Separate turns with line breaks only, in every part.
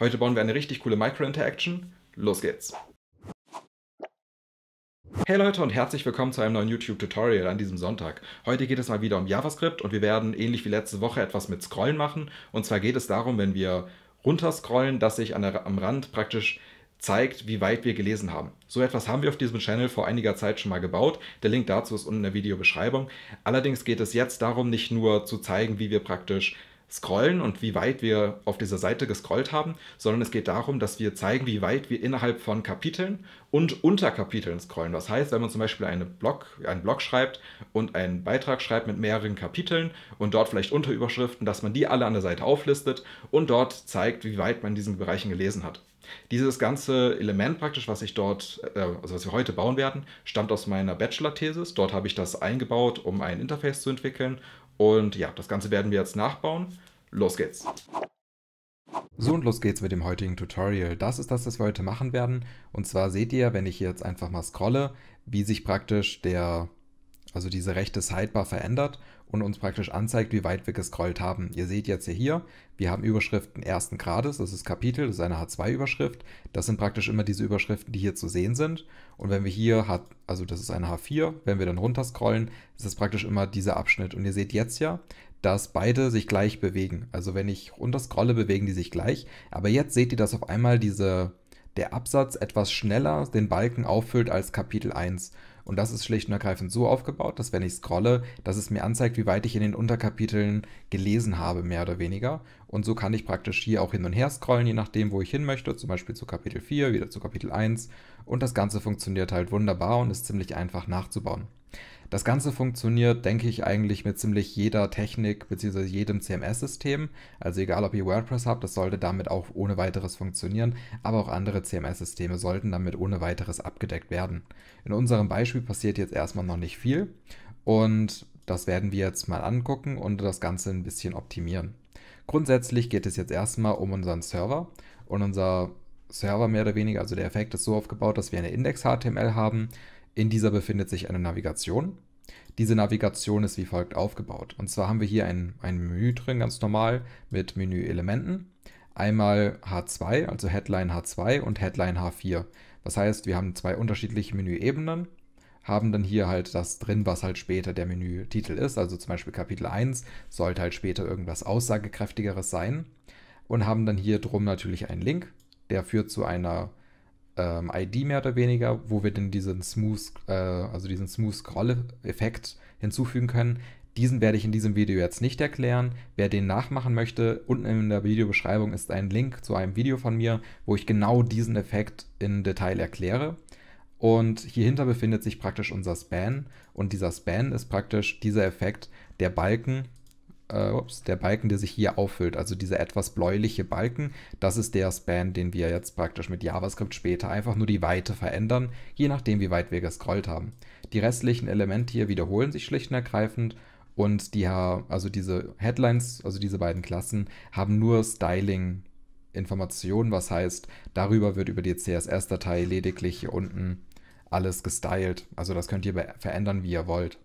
Heute bauen wir eine richtig coole Micro-Interaction. Los geht's! Hey Leute und herzlich willkommen zu einem neuen YouTube-Tutorial an diesem Sonntag. Heute geht es mal wieder um JavaScript und wir werden ähnlich wie letzte Woche etwas mit Scrollen machen. Und zwar geht es darum, wenn wir runterscrollen, dass sich der, am Rand praktisch zeigt, wie weit wir gelesen haben. So etwas haben wir auf diesem Channel vor einiger Zeit schon mal gebaut. Der Link dazu ist unten in der Videobeschreibung. Allerdings geht es jetzt darum, nicht nur zu zeigen, wie wir praktisch scrollen und wie weit wir auf dieser Seite gescrollt haben, sondern es geht darum, dass wir zeigen, wie weit wir innerhalb von Kapiteln und Unterkapiteln scrollen. Das heißt, wenn man zum Beispiel eine Blog, einen Blog schreibt und einen Beitrag schreibt mit mehreren Kapiteln und dort vielleicht Unterüberschriften, dass man die alle an der Seite auflistet und dort zeigt, wie weit man in diesen Bereichen gelesen hat. Dieses ganze Element praktisch, was ich dort, äh, also was wir heute bauen werden, stammt aus meiner Bachelor-Thesis. Dort habe ich das eingebaut, um ein Interface zu entwickeln und ja, das Ganze werden wir jetzt nachbauen. Los geht's! So und los geht's mit dem heutigen Tutorial. Das ist das, was wir heute machen werden. Und zwar seht ihr, wenn ich jetzt einfach mal scrolle, wie sich praktisch der also diese rechte Sidebar verändert und uns praktisch anzeigt, wie weit wir gescrollt haben. Ihr seht jetzt hier, wir haben Überschriften ersten Grades, das ist Kapitel, das ist eine H2-Überschrift. Das sind praktisch immer diese Überschriften, die hier zu sehen sind. Und wenn wir hier, H, also das ist eine H4, wenn wir dann runterscrollen, ist es praktisch immer dieser Abschnitt. Und ihr seht jetzt ja, dass beide sich gleich bewegen. Also wenn ich runterscrolle, bewegen die sich gleich. Aber jetzt seht ihr, dass auf einmal diese, der Absatz etwas schneller den Balken auffüllt als Kapitel 1. Und das ist schlicht und ergreifend so aufgebaut, dass wenn ich scrolle, dass es mir anzeigt, wie weit ich in den Unterkapiteln gelesen habe, mehr oder weniger. Und so kann ich praktisch hier auch hin und her scrollen, je nachdem, wo ich hin möchte, zum Beispiel zu Kapitel 4, wieder zu Kapitel 1 und das Ganze funktioniert halt wunderbar und ist ziemlich einfach nachzubauen. Das Ganze funktioniert, denke ich, eigentlich mit ziemlich jeder Technik bzw. jedem CMS-System. Also egal, ob ihr WordPress habt, das sollte damit auch ohne weiteres funktionieren, aber auch andere CMS-Systeme sollten damit ohne weiteres abgedeckt werden. In unserem Beispiel passiert jetzt erstmal noch nicht viel und das werden wir jetzt mal angucken und das Ganze ein bisschen optimieren. Grundsätzlich geht es jetzt erstmal um unseren Server und unser Server mehr oder weniger. Also der Effekt ist so aufgebaut, dass wir eine Index-HTML haben. In dieser befindet sich eine Navigation. Diese Navigation ist wie folgt aufgebaut. Und zwar haben wir hier ein, ein Menü drin, ganz normal, mit Menüelementen. Einmal H2, also Headline H2 und Headline H4. Das heißt, wir haben zwei unterschiedliche Menüebenen, haben dann hier halt das drin, was halt später der Menütitel ist. Also zum Beispiel Kapitel 1 sollte halt später irgendwas Aussagekräftigeres sein. Und haben dann hier drum natürlich einen Link, der führt zu einer ähm, ID mehr oder weniger, wo wir dann diesen Smooth, äh, also diesen Smooth Scroll-Effekt hinzufügen können. Diesen werde ich in diesem Video jetzt nicht erklären. Wer den nachmachen möchte, unten in der Videobeschreibung ist ein Link zu einem Video von mir, wo ich genau diesen Effekt in Detail erkläre. Und hier hinter befindet sich praktisch unser Span. Und dieser Span ist praktisch dieser Effekt der Balken, äh, ups, der Balken, der sich hier auffüllt, also dieser etwas bläuliche Balken, das ist der Span, den wir jetzt praktisch mit JavaScript später einfach nur die Weite verändern, je nachdem wie weit wir gescrollt haben. Die restlichen Elemente hier wiederholen sich schlicht und ergreifend und die, also diese Headlines, also diese beiden Klassen, haben nur Styling Informationen, was heißt, darüber wird über die CSS-Datei lediglich hier unten alles gestylt. Also das könnt ihr verändern, wie ihr wollt.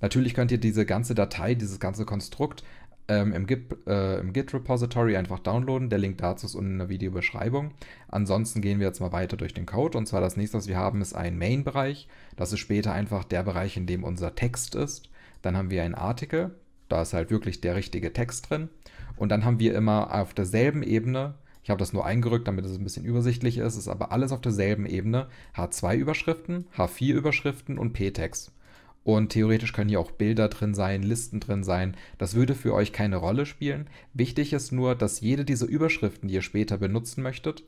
Natürlich könnt ihr diese ganze Datei, dieses ganze Konstrukt ähm, im, Git, äh, im Git Repository einfach downloaden. Der Link dazu ist unten in der Videobeschreibung. Ansonsten gehen wir jetzt mal weiter durch den Code. Und zwar das nächste, was wir haben, ist ein Main-Bereich. Das ist später einfach der Bereich, in dem unser Text ist. Dann haben wir einen Artikel. Da ist halt wirklich der richtige Text drin. Und dann haben wir immer auf derselben Ebene, ich habe das nur eingerückt, damit es ein bisschen übersichtlich ist, ist aber alles auf derselben Ebene, H2-Überschriften, H4-Überschriften und P-Text. Und theoretisch können hier auch Bilder drin sein, Listen drin sein. Das würde für euch keine Rolle spielen. Wichtig ist nur, dass jede dieser Überschriften, die ihr später benutzen möchtet,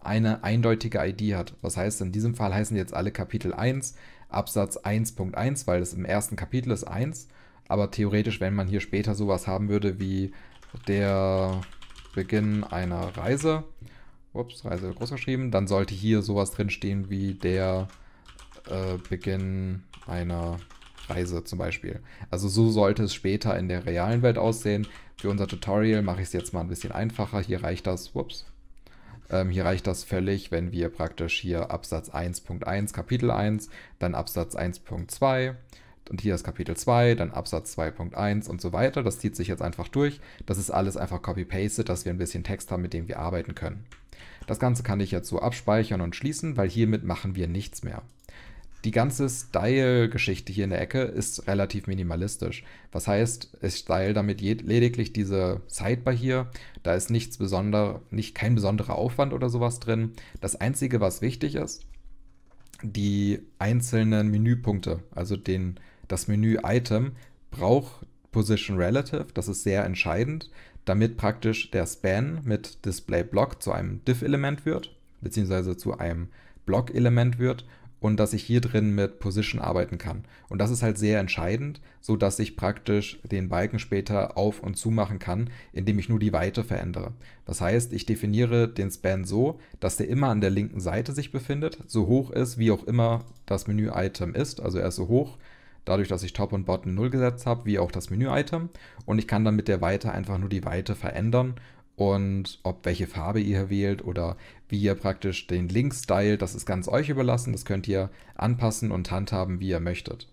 eine eindeutige ID hat. Das heißt, in diesem Fall heißen jetzt alle Kapitel 1, Absatz 1.1, weil es im ersten Kapitel ist 1. Aber theoretisch, wenn man hier später sowas haben würde wie der Beginn einer Reise, ups, Reise groß geschrieben, dann sollte hier sowas drin stehen wie der äh, Beginn einer Reise. Kreise zum Beispiel. Also so sollte es später in der realen Welt aussehen. Für unser Tutorial mache ich es jetzt mal ein bisschen einfacher. Hier reicht das, whoops, ähm, hier reicht das völlig, wenn wir praktisch hier Absatz 1.1 Kapitel 1, dann Absatz 1.2 und hier ist Kapitel 2, dann Absatz 2.1 und so weiter. Das zieht sich jetzt einfach durch. Das ist alles einfach copy-pasted, dass wir ein bisschen Text haben, mit dem wir arbeiten können. Das Ganze kann ich jetzt so abspeichern und schließen, weil hiermit machen wir nichts mehr die ganze Style-Geschichte hier in der Ecke ist relativ minimalistisch. Was heißt, ich style damit lediglich diese Sidebar hier. Da ist nichts besonder, nicht kein besonderer Aufwand oder sowas drin. Das Einzige, was wichtig ist, die einzelnen Menüpunkte, also den, das Menü-Item, braucht Position Relative. Das ist sehr entscheidend, damit praktisch der Span mit Display Block zu einem Div-Element wird, beziehungsweise zu einem Block-Element wird und dass ich hier drin mit Position arbeiten kann. Und das ist halt sehr entscheidend, so dass ich praktisch den Balken später auf und zu machen kann, indem ich nur die Weite verändere. Das heißt, ich definiere den Span so, dass der immer an der linken Seite sich befindet, so hoch ist, wie auch immer das Menü-Item ist, also er ist so hoch, dadurch, dass ich Top und Bottom 0 gesetzt habe, wie auch das Menü-Item. Und ich kann dann mit der Weite einfach nur die Weite verändern und ob welche Farbe ihr wählt oder wie ihr praktisch den Link stylt, das ist ganz euch überlassen. Das könnt ihr anpassen und handhaben, wie ihr möchtet.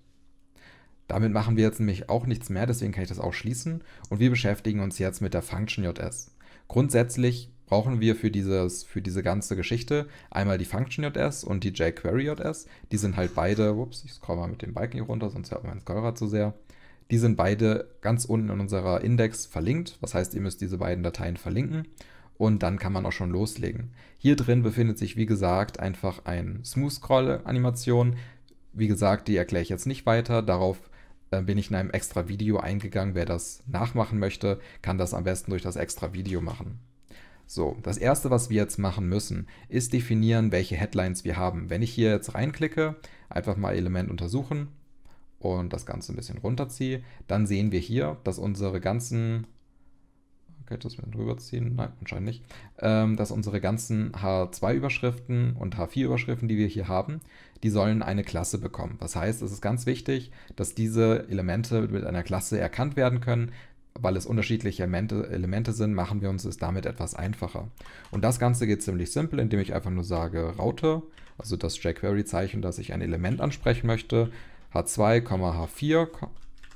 Damit machen wir jetzt nämlich auch nichts mehr, deswegen kann ich das auch schließen und wir beschäftigen uns jetzt mit der Function JS. Grundsätzlich brauchen wir für, dieses, für diese ganze Geschichte einmal die Function JS und die jQuery JS. Die sind halt beide, ups, ich scroll mal mit dem Balken hier runter, sonst hört mein Scrollrad zu sehr die sind beide ganz unten in unserer Index verlinkt. Das heißt, ihr müsst diese beiden Dateien verlinken und dann kann man auch schon loslegen. Hier drin befindet sich, wie gesagt, einfach ein Smooth-Scroll-Animation. Wie gesagt, die erkläre ich jetzt nicht weiter. Darauf äh, bin ich in einem extra Video eingegangen. Wer das nachmachen möchte, kann das am besten durch das extra Video machen. So, das erste, was wir jetzt machen müssen, ist definieren, welche Headlines wir haben. Wenn ich hier jetzt reinklicke, einfach mal Element untersuchen, und das Ganze ein bisschen runterziehe, dann sehen wir hier, dass unsere ganzen Okay, das mit rüberziehen? Nein, anscheinend nicht. Ähm, dass unsere ganzen H2-Überschriften und H4-Überschriften, die wir hier haben, die sollen eine Klasse bekommen. Das heißt, es ist ganz wichtig, dass diese Elemente mit einer Klasse erkannt werden können. Weil es unterschiedliche Elemente, sind, machen wir uns es damit etwas einfacher. Und das Ganze geht ziemlich simpel, indem ich einfach nur sage Raute, also das jQuery-Zeichen, dass ich ein Element ansprechen möchte, H2, H4.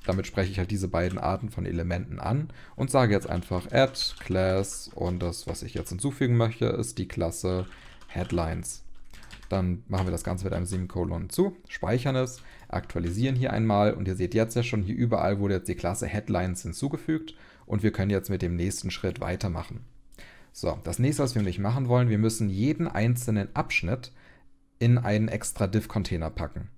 Damit spreche ich halt diese beiden Arten von Elementen an und sage jetzt einfach add class und das, was ich jetzt hinzufügen möchte, ist die Klasse Headlines. Dann machen wir das Ganze mit einem Semikolon zu, speichern es, aktualisieren hier einmal und ihr seht jetzt ja schon, hier überall wurde jetzt die Klasse Headlines hinzugefügt und wir können jetzt mit dem nächsten Schritt weitermachen. So, das nächste, was wir nämlich machen wollen, wir müssen jeden einzelnen Abschnitt in einen extra Div-Container packen.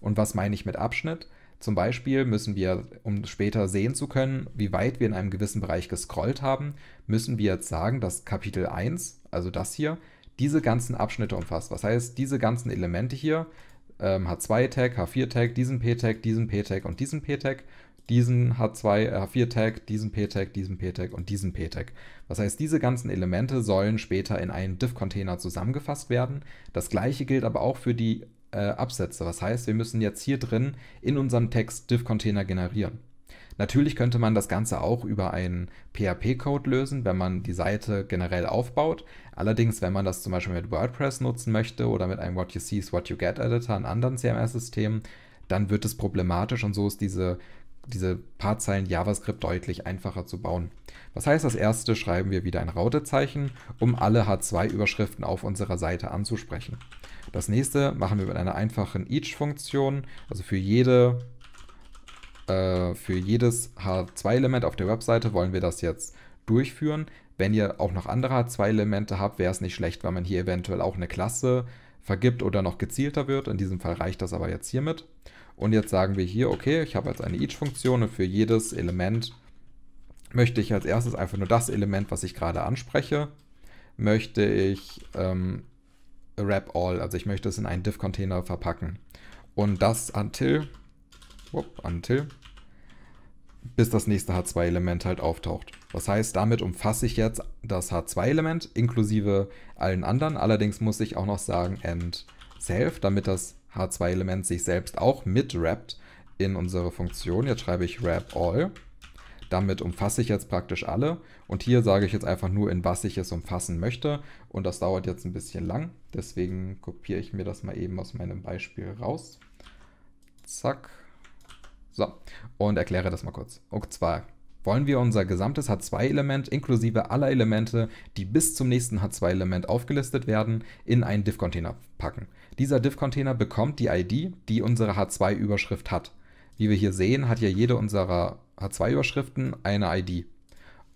Und was meine ich mit Abschnitt? Zum Beispiel müssen wir, um später sehen zu können, wie weit wir in einem gewissen Bereich gescrollt haben, müssen wir jetzt sagen, dass Kapitel 1, also das hier, diese ganzen Abschnitte umfasst. Was heißt, diese ganzen Elemente hier, H2-Tag, ähm, H4-Tag, diesen P-Tag, diesen P-Tag und diesen P-Tag, diesen H2, H4-Tag, diesen P-Tag, diesen P-Tag und diesen P-Tag. Das heißt, diese ganzen Elemente sollen später in einen Div-Container zusammengefasst werden. Das gleiche gilt aber auch für die äh, absetze. Was heißt, wir müssen jetzt hier drin in unserem Text div-Container generieren. Natürlich könnte man das Ganze auch über einen PHP-Code lösen, wenn man die Seite generell aufbaut. Allerdings, wenn man das zum Beispiel mit WordPress nutzen möchte oder mit einem What You See is What You Get Editor an anderen CMS-Systemen, dann wird es problematisch und so ist diese, diese paar Zeilen JavaScript deutlich einfacher zu bauen. Was heißt, das erste schreiben wir wieder ein Rautezeichen, um alle H2-Überschriften auf unserer Seite anzusprechen. Das nächste machen wir mit einer einfachen each-Funktion. Also für jede äh, für jedes H2-Element auf der Webseite wollen wir das jetzt durchführen. Wenn ihr auch noch andere H2-Elemente habt, wäre es nicht schlecht, weil man hier eventuell auch eine Klasse vergibt oder noch gezielter wird. In diesem Fall reicht das aber jetzt hiermit. Und jetzt sagen wir hier, okay, ich habe jetzt eine each-Funktion und für jedes Element möchte ich als erstes einfach nur das Element, was ich gerade anspreche, möchte ich ähm, Wrap All. Also ich möchte es in einen Div-Container verpacken. Und das until, whoop, until, bis das nächste H2-Element halt auftaucht. Das heißt, damit umfasse ich jetzt das H2-Element inklusive allen anderen. Allerdings muss ich auch noch sagen end self, damit das H2-Element sich selbst auch mitwrappt in unsere Funktion. Jetzt schreibe ich wrap all. Damit umfasse ich jetzt praktisch alle. Und hier sage ich jetzt einfach nur, in was ich es umfassen möchte. Und das dauert jetzt ein bisschen lang. Deswegen kopiere ich mir das mal eben aus meinem Beispiel raus. Zack. So, und erkläre das mal kurz. Und zwar wollen wir unser gesamtes H2-Element inklusive aller Elemente, die bis zum nächsten H2-Element aufgelistet werden, in einen Div-Container packen. Dieser Div-Container bekommt die ID, die unsere H2-Überschrift hat. Wie wir hier sehen, hat ja jede unserer H2-Überschriften eine ID.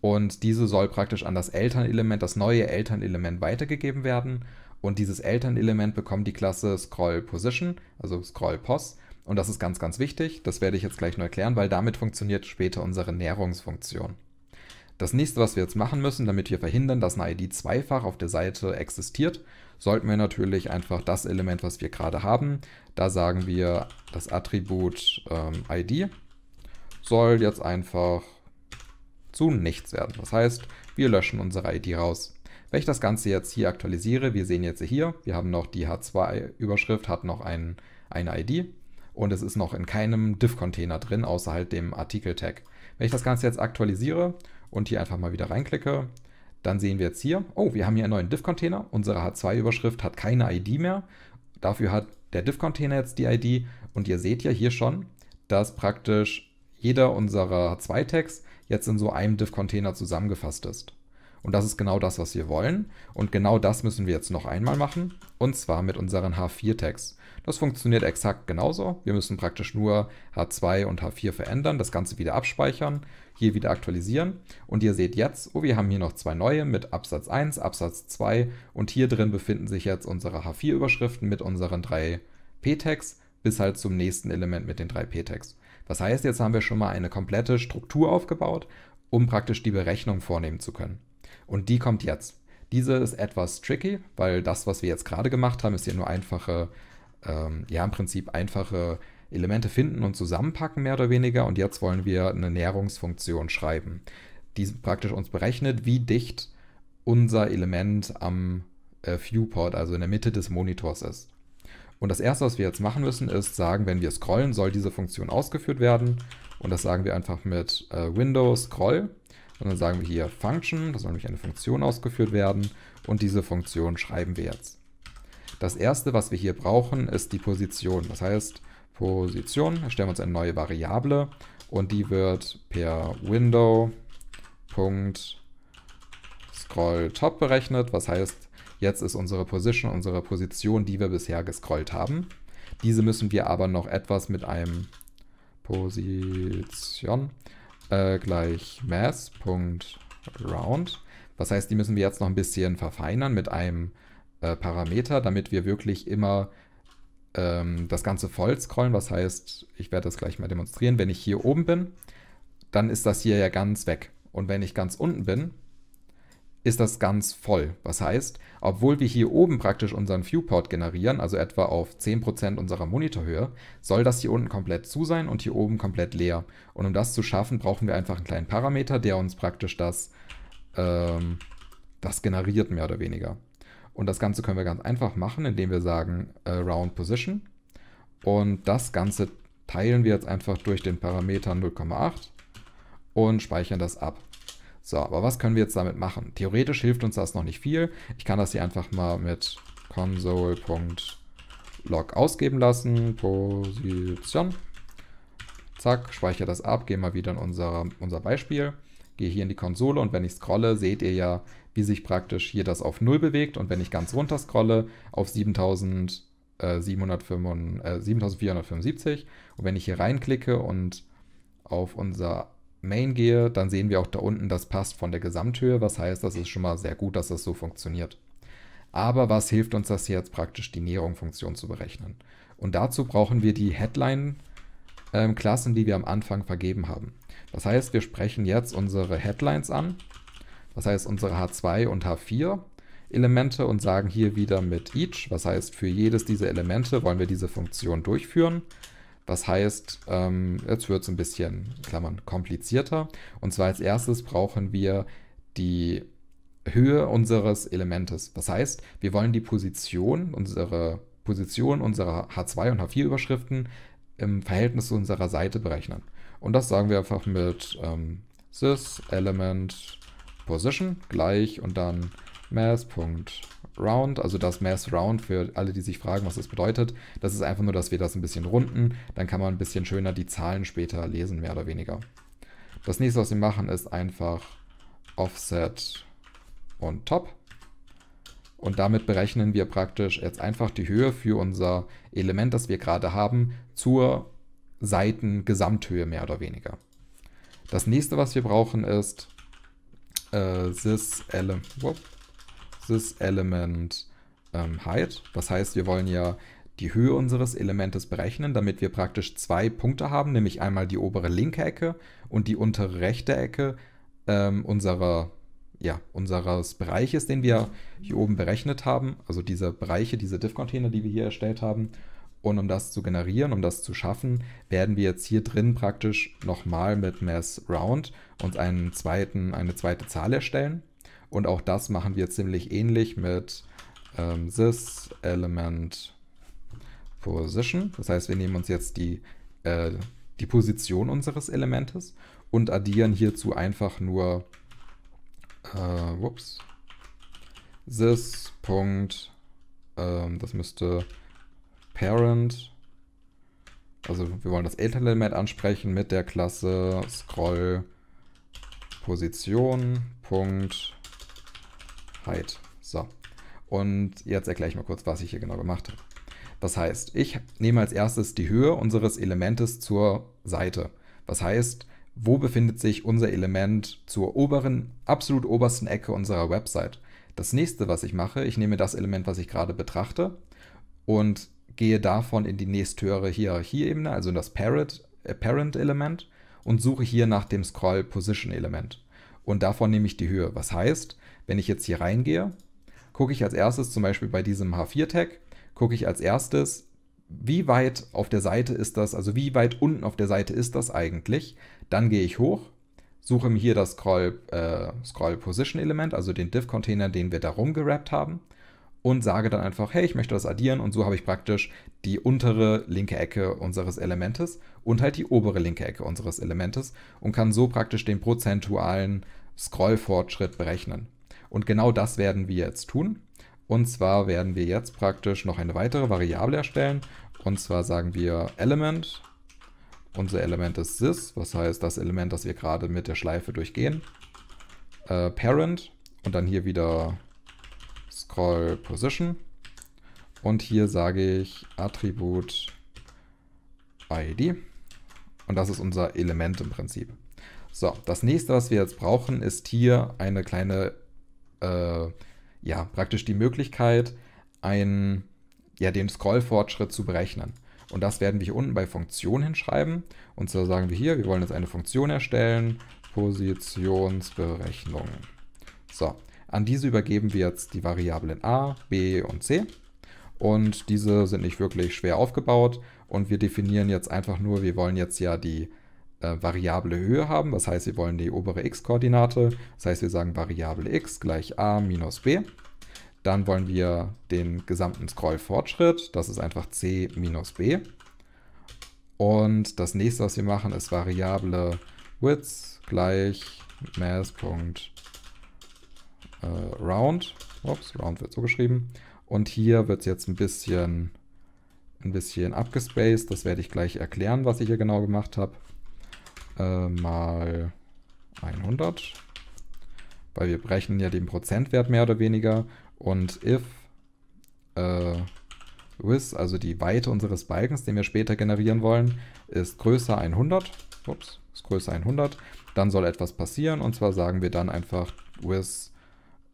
Und diese soll praktisch an das Elternelement, das neue Elternelement weitergegeben werden. Und dieses Elternelement bekommt die Klasse Scroll Position, also Scroll Pos. Und das ist ganz, ganz wichtig. Das werde ich jetzt gleich nur erklären, weil damit funktioniert später unsere Näherungsfunktion. Das nächste, was wir jetzt machen müssen, damit wir verhindern, dass eine ID zweifach auf der Seite existiert, sollten wir natürlich einfach das Element, was wir gerade haben, da sagen wir, das Attribut ähm, ID soll jetzt einfach zu nichts werden. Das heißt, wir löschen unsere ID raus. Wenn ich das Ganze jetzt hier aktualisiere, wir sehen jetzt hier, wir haben noch die H2-Überschrift, hat noch ein, eine ID und es ist noch in keinem div-Container drin, außer halt dem Artikel-Tag. Wenn ich das Ganze jetzt aktualisiere und hier einfach mal wieder reinklicke, dann sehen wir jetzt hier, oh, wir haben hier einen neuen div-Container, unsere H2-Überschrift hat keine ID mehr, dafür hat der div-Container jetzt die ID und ihr seht ja hier schon, dass praktisch jeder unserer H2-Tags jetzt in so einem div-Container zusammengefasst ist. Und das ist genau das, was wir wollen. Und genau das müssen wir jetzt noch einmal machen. Und zwar mit unseren H4-Tags. Das funktioniert exakt genauso. Wir müssen praktisch nur H2 und H4 verändern, das Ganze wieder abspeichern, hier wieder aktualisieren. Und ihr seht jetzt, oh, wir haben hier noch zwei neue mit Absatz 1, Absatz 2. Und hier drin befinden sich jetzt unsere H4-Überschriften mit unseren drei P-Tags bis halt zum nächsten Element mit den drei P-Tags. Das heißt, jetzt haben wir schon mal eine komplette Struktur aufgebaut, um praktisch die Berechnung vornehmen zu können. Und die kommt jetzt. Diese ist etwas tricky, weil das, was wir jetzt gerade gemacht haben, ist ja nur einfache, ähm, ja im Prinzip einfache Elemente finden und zusammenpacken, mehr oder weniger. Und jetzt wollen wir eine Näherungsfunktion schreiben, die praktisch uns berechnet, wie dicht unser Element am äh, Viewport, also in der Mitte des Monitors ist. Und das erste, was wir jetzt machen müssen, ist sagen, wenn wir scrollen, soll diese Funktion ausgeführt werden. Und das sagen wir einfach mit äh, Windows Scroll. Und dann sagen wir hier Function, da soll nämlich eine Funktion ausgeführt werden. Und diese Funktion schreiben wir jetzt. Das erste, was wir hier brauchen, ist die Position. Das heißt, Position, stellen wir uns eine neue Variable und die wird per window.scrollTop berechnet, was heißt, jetzt ist unsere Position, unsere Position, die wir bisher gescrollt haben. Diese müssen wir aber noch etwas mit einem Position äh, gleich mass.round. Das heißt, die müssen wir jetzt noch ein bisschen verfeinern mit einem äh, Parameter, damit wir wirklich immer ähm, das Ganze voll scrollen. Was heißt, ich werde das gleich mal demonstrieren. Wenn ich hier oben bin, dann ist das hier ja ganz weg. Und wenn ich ganz unten bin, ist das ganz voll. Was heißt, obwohl wir hier oben praktisch unseren Viewport generieren, also etwa auf 10% unserer Monitorhöhe, soll das hier unten komplett zu sein und hier oben komplett leer. Und um das zu schaffen, brauchen wir einfach einen kleinen Parameter, der uns praktisch das, ähm, das generiert, mehr oder weniger. Und das Ganze können wir ganz einfach machen, indem wir sagen äh, Round Position. Und das Ganze teilen wir jetzt einfach durch den Parameter 0,8 und speichern das ab. So, aber was können wir jetzt damit machen? Theoretisch hilft uns das noch nicht viel. Ich kann das hier einfach mal mit console.log ausgeben lassen. Position. Zack, speichere das ab, gehe mal wieder in unser, unser Beispiel, gehe hier in die Konsole und wenn ich scrolle, seht ihr ja, wie sich praktisch hier das auf 0 bewegt und wenn ich ganz runter scrolle auf 7475 äh, äh, und wenn ich hier reinklicke und auf unser Main gehe, dann sehen wir auch da unten, das passt von der Gesamthöhe. Was heißt, das ist schon mal sehr gut, dass das so funktioniert. Aber was hilft uns das jetzt praktisch, die Näherung-Funktion zu berechnen? Und dazu brauchen wir die Headline-Klassen, ähm, die wir am Anfang vergeben haben. Das heißt, wir sprechen jetzt unsere Headlines an, das heißt unsere H2 und H4 Elemente und sagen hier wieder mit each, was heißt für jedes dieser Elemente wollen wir diese Funktion durchführen. Was heißt, ähm, jetzt wird es ein bisschen, Klammern, komplizierter. Und zwar als erstes brauchen wir die Höhe unseres Elementes. Das heißt, wir wollen die Position, unsere Position unserer H2 und H4-Überschriften im Verhältnis zu unserer Seite berechnen. Und das sagen wir einfach mit ähm, sys element position gleich und dann mass.position Round, also das Mass Round für alle, die sich fragen, was das bedeutet. Das ist einfach nur, dass wir das ein bisschen runden, dann kann man ein bisschen schöner die Zahlen später lesen, mehr oder weniger. Das nächste, was wir machen, ist einfach Offset und Top. Und damit berechnen wir praktisch jetzt einfach die Höhe für unser Element, das wir gerade haben, zur Seitengesamthöhe mehr oder weniger. Das nächste, was wir brauchen, ist äh, this element this element ähm, height. Das heißt, wir wollen ja die Höhe unseres Elementes berechnen, damit wir praktisch zwei Punkte haben, nämlich einmal die obere linke Ecke und die untere rechte Ecke ähm, unserer, ja, unseres Bereiches, den wir hier oben berechnet haben. Also diese Bereiche, diese Div-Container, die wir hier erstellt haben. Und um das zu generieren, um das zu schaffen, werden wir jetzt hier drin praktisch nochmal mit mass uns einen zweiten, eine zweite Zahl erstellen. Und auch das machen wir ziemlich ähnlich mit ähm, this element position. Das heißt, wir nehmen uns jetzt die, äh, die Position unseres Elementes und addieren hierzu einfach nur äh, whoops, this. Punkt, ähm, das müsste parent, also wir wollen das Elternelement ansprechen mit der Klasse scroll Position. Punkt, Hide. So. Und jetzt erkläre ich mal kurz, was ich hier genau gemacht habe. Das heißt, ich nehme als erstes die Höhe unseres Elementes zur Seite. Das heißt, wo befindet sich unser Element zur oberen, absolut obersten Ecke unserer Website? Das nächste, was ich mache, ich nehme das Element, was ich gerade betrachte und gehe davon in die nächsthöhere Hierarchieebene, also in das äh, Parent-Element und suche hier nach dem Scroll-Position-Element und davon nehme ich die Höhe. Was heißt, wenn ich jetzt hier reingehe, gucke ich als erstes zum Beispiel bei diesem H4-Tag, gucke ich als erstes, wie weit auf der Seite ist das, also wie weit unten auf der Seite ist das eigentlich. Dann gehe ich hoch, suche mir hier das Scroll, äh, Scroll Position Element, also den Div-Container, den wir da rumgerappt haben und sage dann einfach, hey, ich möchte das addieren und so habe ich praktisch die untere linke Ecke unseres Elementes und halt die obere linke Ecke unseres Elementes und kann so praktisch den prozentualen Scrollfortschritt berechnen. Und genau das werden wir jetzt tun. Und zwar werden wir jetzt praktisch noch eine weitere Variable erstellen. Und zwar sagen wir Element. Unser Element ist sys, was heißt das Element, das wir gerade mit der Schleife durchgehen. Äh, Parent und dann hier wieder Scroll Position und hier sage ich Attribut ID und das ist unser Element im Prinzip. So, das nächste, was wir jetzt brauchen, ist hier eine kleine, äh, ja, praktisch die Möglichkeit, ein, ja, den Scrollfortschritt zu berechnen. Und das werden wir hier unten bei Funktion hinschreiben. Und zwar sagen wir hier, wir wollen jetzt eine Funktion erstellen, Positionsberechnung. So, an diese übergeben wir jetzt die Variablen a, b und c. Und diese sind nicht wirklich schwer aufgebaut. Und wir definieren jetzt einfach nur, wir wollen jetzt ja die äh, variable Höhe haben. Das heißt, wir wollen die obere x-Koordinate. Das heißt, wir sagen Variable x gleich a minus b. Dann wollen wir den gesamten Scrollfortschritt. Das ist einfach c minus b. Und das nächste, was wir machen, ist Variable width gleich mass.width äh, round. Ups, round wird so geschrieben. Und hier wird es jetzt ein bisschen, ein bisschen abgespaced. Das werde ich gleich erklären, was ich hier genau gemacht habe. Äh, mal 100. Weil wir brechen ja den Prozentwert mehr oder weniger. Und if äh, with, also die Weite unseres Balkens, den wir später generieren wollen, ist größer 100. Ups, ist größer 100. Dann soll etwas passieren. Und zwar sagen wir dann einfach with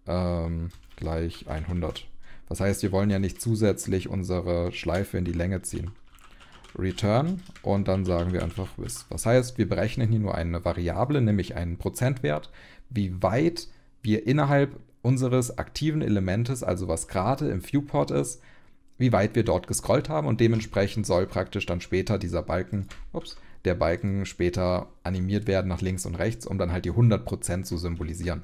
ähm, gleich 100. Das heißt, wir wollen ja nicht zusätzlich unsere Schleife in die Länge ziehen. Return und dann sagen wir einfach with. Das heißt, wir berechnen hier nur eine Variable, nämlich einen Prozentwert, wie weit wir innerhalb unseres aktiven Elementes, also was gerade im Viewport ist, wie weit wir dort gescrollt haben und dementsprechend soll praktisch dann später dieser Balken, ups, der Balken später animiert werden nach links und rechts, um dann halt die 100% zu symbolisieren.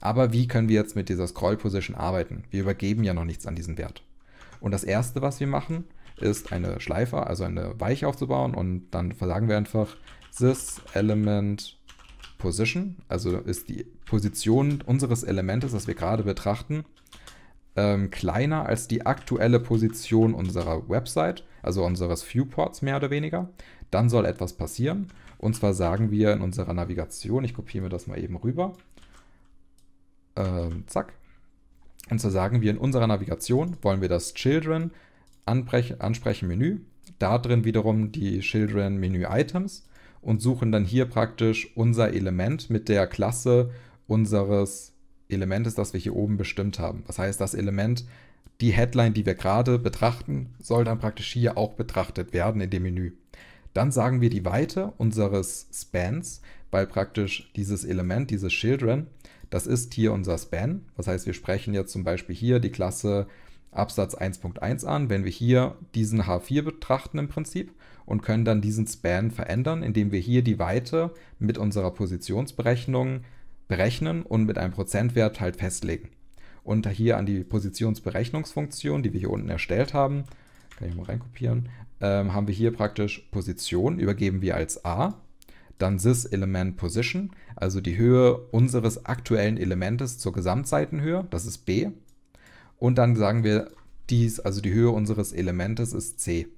Aber wie können wir jetzt mit dieser Scroll Position arbeiten? Wir übergeben ja noch nichts an diesen Wert. Und das erste, was wir machen, ist eine Schleife, also eine Weiche aufzubauen und dann sagen wir einfach this element position, also ist die Position unseres Elementes, das wir gerade betrachten, ähm, kleiner als die aktuelle Position unserer Website, also unseres Viewports mehr oder weniger, dann soll etwas passieren. Und zwar sagen wir in unserer Navigation, ich kopiere mir das mal eben rüber, äh, zack, und so sagen wir in unserer Navigation wollen wir das Children ansprechen Menü, da drin wiederum die Children Menü Items und suchen dann hier praktisch unser Element mit der Klasse unseres Elementes, das wir hier oben bestimmt haben. Das heißt, das Element, die Headline, die wir gerade betrachten, soll dann praktisch hier auch betrachtet werden in dem Menü. Dann sagen wir die Weite unseres Spans weil praktisch dieses Element, dieses Children, das ist hier unser Span. Das heißt, wir sprechen jetzt zum Beispiel hier die Klasse Absatz 1.1 an, wenn wir hier diesen H4 betrachten im Prinzip und können dann diesen Span verändern, indem wir hier die Weite mit unserer Positionsberechnung berechnen und mit einem Prozentwert halt festlegen. Und hier an die Positionsberechnungsfunktion, die wir hier unten erstellt haben, kann ich mal reinkopieren, ähm, haben wir hier praktisch Position, übergeben wir als A dann sys-element-position, also die Höhe unseres aktuellen Elementes zur Gesamtseitenhöhe, das ist b. Und dann sagen wir, dies, also die Höhe unseres Elementes ist c.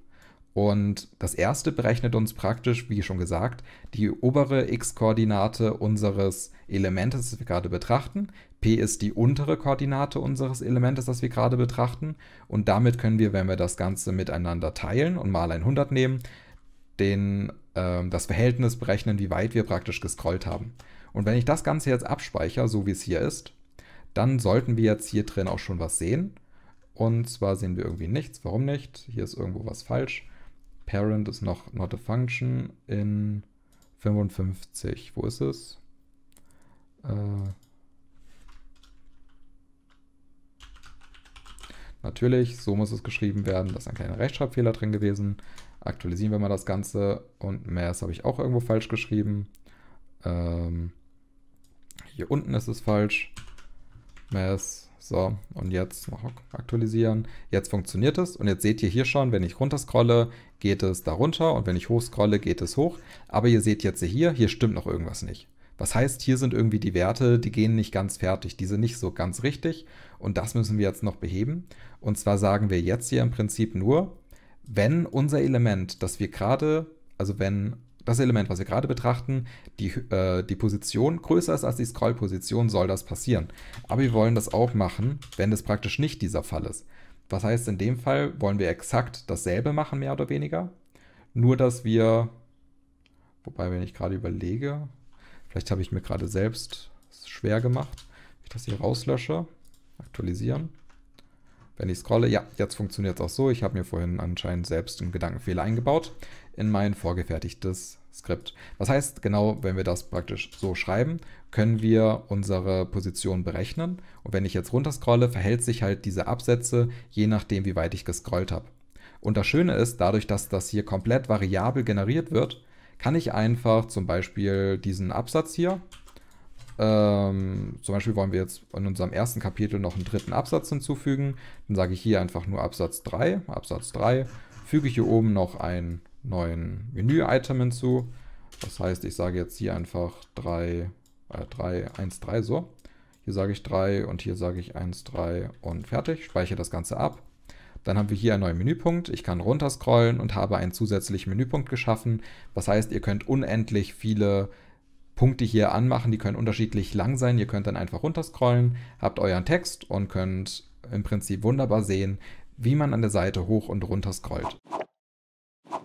Und das erste berechnet uns praktisch, wie schon gesagt, die obere x-Koordinate unseres Elementes, das wir gerade betrachten. p ist die untere Koordinate unseres Elementes, das wir gerade betrachten. Und damit können wir, wenn wir das Ganze miteinander teilen und mal 100 nehmen, den ähm, das Verhältnis berechnen, wie weit wir praktisch gescrollt haben. Und wenn ich das Ganze jetzt abspeichere, so wie es hier ist, dann sollten wir jetzt hier drin auch schon was sehen. Und zwar sehen wir irgendwie nichts. Warum nicht? Hier ist irgendwo was falsch. Parent ist noch not a function in 55. Wo ist es? Äh, natürlich, so muss es geschrieben werden. Da ist ein kleiner Rechtschreibfehler drin gewesen. Aktualisieren wir mal das Ganze. Und Mass habe ich auch irgendwo falsch geschrieben. Ähm, hier unten ist es falsch. Mass. So, und jetzt aktualisieren. Jetzt funktioniert es. Und jetzt seht ihr hier schon, wenn ich runter scrolle, geht es darunter Und wenn ich hoch scrolle, geht es hoch. Aber ihr seht jetzt hier, hier stimmt noch irgendwas nicht. Was heißt, hier sind irgendwie die Werte, die gehen nicht ganz fertig, die sind nicht so ganz richtig. Und das müssen wir jetzt noch beheben. Und zwar sagen wir jetzt hier im Prinzip nur, wenn unser Element, das wir gerade, also wenn das Element, was wir gerade betrachten, die, äh, die Position größer ist als die Scroll-Position, soll das passieren. Aber wir wollen das auch machen, wenn das praktisch nicht dieser Fall ist. Was heißt, in dem Fall wollen wir exakt dasselbe machen, mehr oder weniger. Nur, dass wir, wobei, wenn ich gerade überlege, vielleicht habe ich mir gerade selbst schwer gemacht, dass ich das hier rauslösche, aktualisieren. Wenn ich scrolle, ja, jetzt funktioniert es auch so. Ich habe mir vorhin anscheinend selbst einen Gedankenfehler eingebaut in mein vorgefertigtes Skript. Das heißt, genau wenn wir das praktisch so schreiben, können wir unsere Position berechnen. Und wenn ich jetzt runterscrolle, verhält sich halt diese Absätze, je nachdem, wie weit ich gescrollt habe. Und das Schöne ist, dadurch, dass das hier komplett variabel generiert wird, kann ich einfach zum Beispiel diesen Absatz hier ähm, zum Beispiel wollen wir jetzt in unserem ersten Kapitel noch einen dritten Absatz hinzufügen. Dann sage ich hier einfach nur Absatz 3, Absatz 3. Füge ich hier oben noch einen neuen Menü-Item hinzu. Das heißt, ich sage jetzt hier einfach 3, äh, 3, 1, 3, so. Hier sage ich 3 und hier sage ich 1, 3 und fertig. Speichere das Ganze ab. Dann haben wir hier einen neuen Menüpunkt. Ich kann runterscrollen und habe einen zusätzlichen Menüpunkt geschaffen. Das heißt, ihr könnt unendlich viele Punkte hier anmachen, die können unterschiedlich lang sein. Ihr könnt dann einfach runterscrollen, habt euren Text und könnt im Prinzip wunderbar sehen, wie man an der Seite hoch und runter scrollt.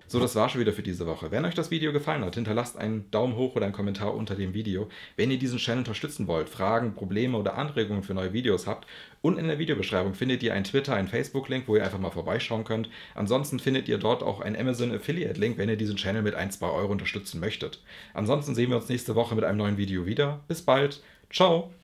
So, das war schon wieder für diese Woche. Wenn euch das Video gefallen hat, hinterlasst einen Daumen hoch oder einen Kommentar unter dem Video. Wenn ihr diesen Channel unterstützen wollt, Fragen, Probleme oder Anregungen für neue Videos habt, unten in der Videobeschreibung findet ihr einen Twitter, einen Facebook-Link, wo ihr einfach mal vorbeischauen könnt. Ansonsten findet ihr dort auch einen Amazon Affiliate-Link, wenn ihr diesen Channel mit 1, 2 Euro unterstützen möchtet. Ansonsten sehen wir uns nächste Woche mit einem neuen Video wieder. Bis bald. Ciao.